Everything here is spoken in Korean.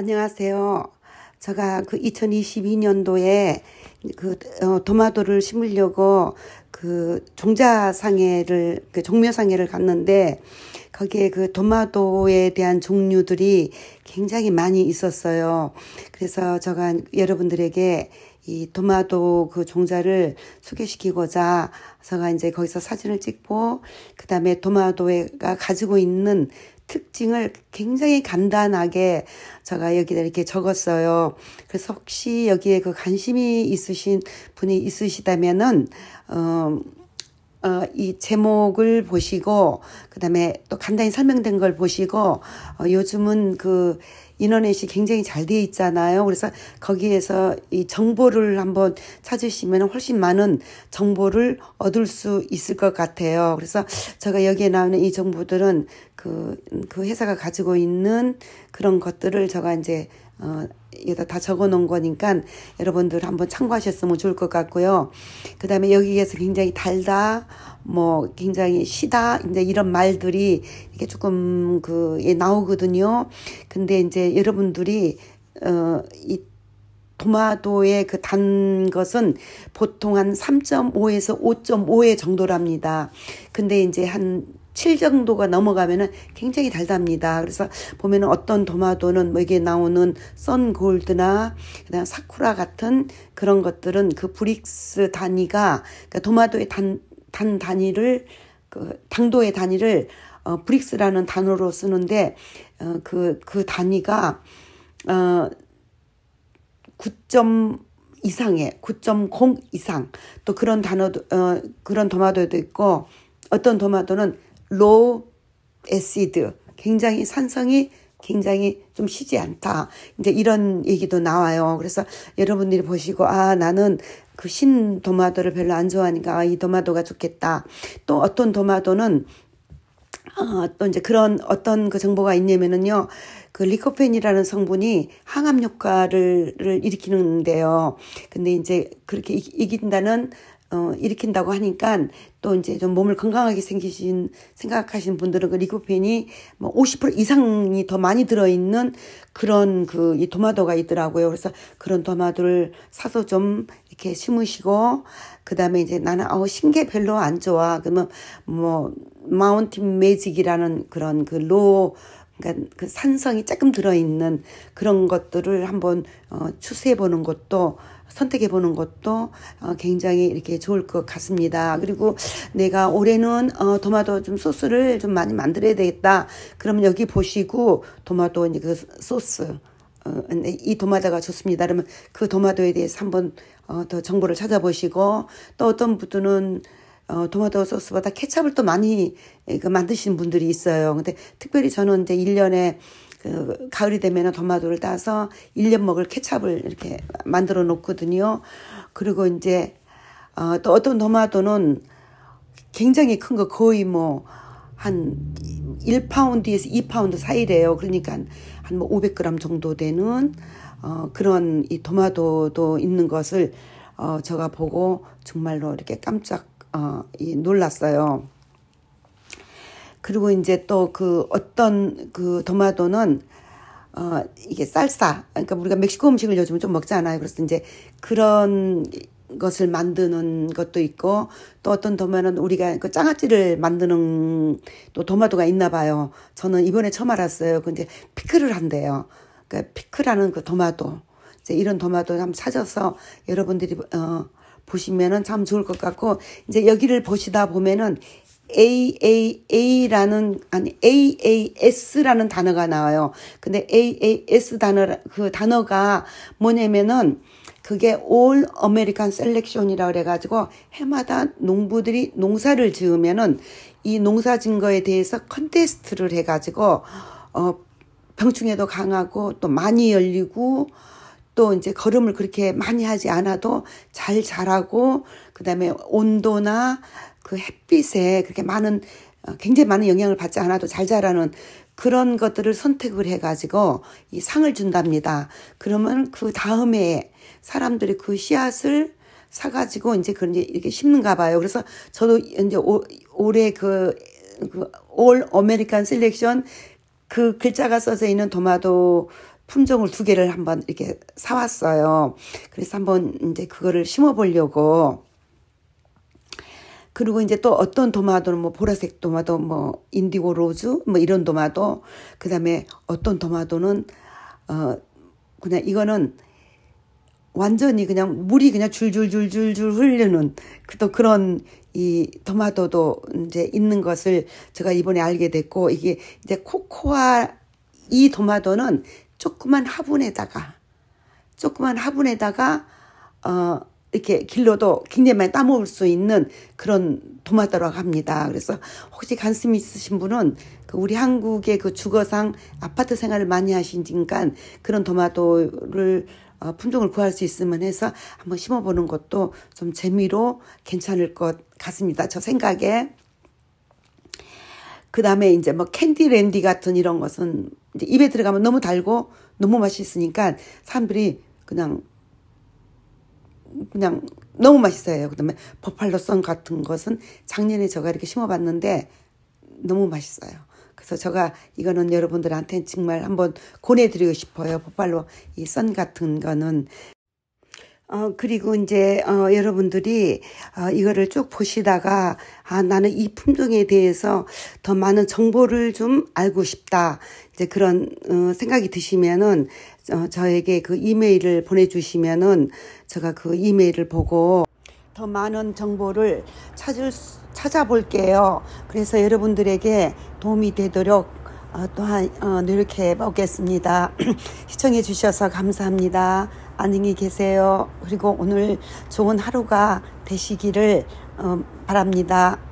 안녕하세요. 제가 그 2022년도에 그 어, 도마도를 심으려고 그 종자상해를 그 종묘상해를 갔는데 거기에 그 도마도에 대한 종류들이 굉장히 많이 있었어요. 그래서 제가 여러분들에게 이 도마도 그 종자를 소개시키고자 제가 이제 거기서 사진을 찍고 그다음에 도마도가 가지고 있는 특징을 굉장히 간단하게 제가 여기다 이렇게 적었어요. 그래서 혹시 여기에 그 관심이 있으신 분이 있으시다면은 음 어, 이 제목을 보시고, 그 다음에 또 간단히 설명된 걸 보시고, 어, 요즘은 그 인터넷이 굉장히 잘 되어 있잖아요. 그래서 거기에서 이 정보를 한번 찾으시면 훨씬 많은 정보를 얻을 수 있을 것 같아요. 그래서 제가 여기에 나오는 이 정보들은 그, 그 회사가 가지고 있는 그런 것들을 제가 이제 어, 여기다 다 적어 놓은 거니까 여러분들 한번 참고하셨으면 좋을 것 같고요. 그 다음에 여기에서 굉장히 달다, 뭐, 굉장히 시다, 이제 이런 말들이 이게 조금 그, 예, 나오거든요. 근데 이제 여러분들이, 어, 이 도마도의 그 단 것은 보통 한 3.5에서 5.5의 정도랍니다. 근데 이제 한7 정도가 넘어가면은 굉장히 달답니다. 그래서 보면은 어떤 도마도는 뭐 이게 나오는 썬 골드나 그다음 사쿠라 같은 그런 것들은 그 브릭스 단위가 그러니까 도마도의 단, 단 단위를 그 당도의 단위를 어, 브릭스라는 단어로 쓰는데 어, 그, 그 단위가 어, 9점 이상의 9.0 이상 또 그런 단어도 어, 그런 도마도도 있고 어떤 도마도는 low acid 굉장히 산성이 굉장히 좀 쉬지 않다. 이제 이런 얘기도 나와요. 그래서 여러분들이 보시고, 아, 나는 그 신 도마도를 별로 안 좋아하니까 아, 이 도마도가 좋겠다. 또 어떤 도마도는 아, 또 이제 그런 어떤 그 정보가 있냐면은요, 그 리코펜이라는 성분이 항암 효과를 일으키는데요. 근데 이제 그렇게 이긴다는 어, 일으킨다고 하니까 또 이제 좀 몸을 건강하게 생기신 생각하시는 분들은 그 리코펜이 뭐 50% 이상이 더 많이 들어 있는 그런 그이 도마도가 있더라고요. 그래서 그런 도마도를 사서 좀 이렇게 심으시고 그다음에 이제 나는 어 신게 별로 안 좋아. 그러면 뭐 마운틴 매직이라는 그런 그 로 그러니까 그 산성이 조금 들어 있는 그런 것들을 한번 어 추세해 보는 것도 선택해 보는 것도 어, 굉장히 이렇게 좋을 것 같습니다. 그리고 내가 올해는 어, 토마토 좀 소스를 좀 많이 만들어야 되겠다. 그러면 여기 보시고 토마토 그 소스 어, 네, 이 도마다가 좋습니다. 그러면 그 도마도에 대해서 한번 어, 더 정보를 찾아보시고 또 어떤 분들은 어, 토마토 소스보다 케찹을 또 많이 그 만드시는 분들이 있어요. 근데 특별히 저는 이제 1년에 그 가을이 되면은 도마도를 따서 1년 먹을 케찹을 이렇게 만들어 놓거든요. 그리고 이제 어, 또 어떤 도마도는 굉장히 큰 거 거의 뭐 한 1파운드에서 2파운드 사이래요. 그러니까 한 뭐 500g 정도 되는 어, 그런 이 도마도도 있는 것을 어, 제가 보고 정말로 이렇게 깜짝 어, 이 놀랐어요. 그리고 이제 또 그 어떤 그 도마도는 어 이게 쌀사 그러니까 우리가 멕시코 음식을 요즘 은좀 먹잖아요. 그래서 이제 그런 것을 만드는 것도 있고 또 어떤 도마는 우리가 그 장아찌를 만드는 또 도마도가 있나 봐요. 저는 이번에 처음 알았어요. 근데 그 피클을 한대요. 그러니까 피클하는그 도마도 이제 이런 도마도 참 찾아서 여러분들이 어 보시면은 참 좋을 것 같고 이제 여기를 보시다 보면은 AAA라는 아니 AAS라는 단어가 나와요. 근데 AAS 단어 그 단어가 뭐냐면은 그게 All American Selection이라 그래가지고 해마다 농부들이 농사를 지으면은 이 농사 진거에 대해서 컨테스트를 해가지고 어 병충해도 강하고 또 많이 열리고 또 이제 걸음을 그렇게 많이 하지 않아도 잘 자라고 그다음에 온도나 그 햇빛에 그렇게 많은 어, 굉장히 많은 영향을 받지 않아도 잘 자라는 그런 것들을 선택을 해가지고 이 상을 준답니다. 그러면 그 다음에 사람들이 그 씨앗을 사가지고 이제 그런 이제 이렇게 심는가 봐요. 그래서 저도 이제 오, 올해 그, 그, 올 아메리칸 셀렉션 그 글자가 써져 있는 도마도 품종을 두 개를 한번 이렇게 사왔어요. 그래서 한번 이제 그거를 심어보려고 그리고 이제 또 어떤 도마도는 뭐 보라색 도마도 뭐 인디고 로즈 뭐 이런 도마도 그다음에 어떤 도마도는 어 그냥 이거는 완전히 그냥 물이 그냥 줄줄줄줄줄 흘리는 그 또 그런 이 도마도도 이제 있는 것을 제가 이번에 알게 됐고 이게 이제 코코아 이 도마도는 조그만 화분에다가 조그만 화분에다가 어 이렇게 길러도 굉장히 많이 따먹을 수 있는 그런 도마도라고 합니다. 그래서 혹시 관심 있으신 분은 그 우리 한국의 그 주거상 아파트 생활을 많이 하시니까 그런 도마도를 어, 품종을 구할 수 있으면 해서 한번 심어보는 것도 좀 재미로 괜찮을 것 같습니다. 저 생각에. 그 다음에 이제 뭐 캔디 랜디 같은 이런 것은 입에 들어가면 너무 달고 너무 맛있으니까 사람들이 그냥 그냥 너무 맛있어요. 그다음에 버팔로 썬 같은 것은 작년에 제가 이렇게 심어봤는데 너무 맛있어요. 그래서 제가 이거는 여러분들한테 정말 한번 권해드리고 싶어요. 버팔로 이 썬 같은 거는 어, 그리고 이제, 어, 여러분들이, 어, 이거를 쭉 보시다가, 아, 나는 이 품종에 대해서 더 많은 정보를 좀 알고 싶다. 이제 그런, 어, 생각이 드시면은, 어, 저에게 그 이메일을 보내주시면은, 제가 그 이메일을 보고, 더 많은 정보를 찾을, 찾아볼게요. 그래서 여러분들에게 도움이 되도록, 어, 또한, 어, 노력해 보겠습니다. 시청해 주셔서 감사합니다. 안녕히 계세요. 그리고 오늘 좋은 하루가 되시기를 어, 바랍니다.